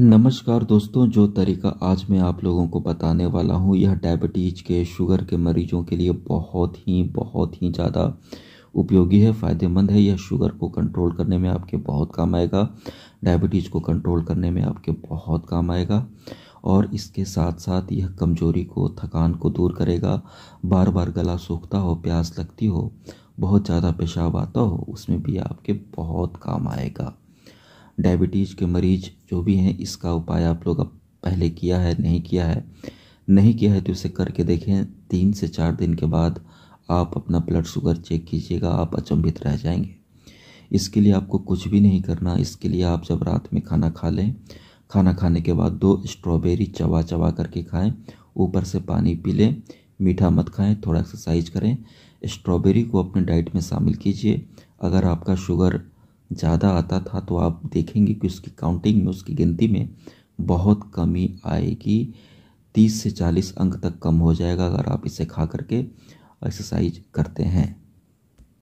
नमस्कार दोस्तों जो तरीका आज मैं आप लोगों को बताने वाला हूँ यह डायबिटीज के शुगर के मरीजों के लिए बहुत ही बहुत ही ज़्यादा उपयोगी है फ़ायदेमंद है यह शुगर को कंट्रोल करने में आपके बहुत काम आएगा डायबिटीज़ को कंट्रोल करने में आपके बहुत काम आएगा और इसके साथ साथ यह कमजोरी को थकान को दूर करेगा बार बार गला सूखता हो प्यास लगती हो बहुत ज़्यादा पेशाब आता हो उसमें भी आपके बहुत काम आएगा डायबिटीज़ के मरीज़ जो भी हैं इसका उपाय आप लोग अब पहले किया है नहीं किया है नहीं किया है तो इसे करके देखें तीन से चार दिन के बाद आप अपना ब्लड शुगर चेक कीजिएगा आप अचंभित रह जाएंगे इसके लिए आपको कुछ भी नहीं करना इसके लिए आप जब रात में खाना खा लें खाना खाने के बाद दो स्ट्रॉबेरी चबा चबा करके खाएं ऊपर से पानी पी लें मीठा मत खाएं थोड़ा एक्सरसाइज करें स्ट्रॉबेरी को अपने डाइट में शामिल कीजिए अगर आपका शुगर ज़्यादा आता था तो आप देखेंगे कि उसकी काउंटिंग में उसकी गिनती में बहुत कमी आएगी तीस से चालीस अंक तक कम हो जाएगा अगर आप इसे खा करके एक्सरसाइज करते हैं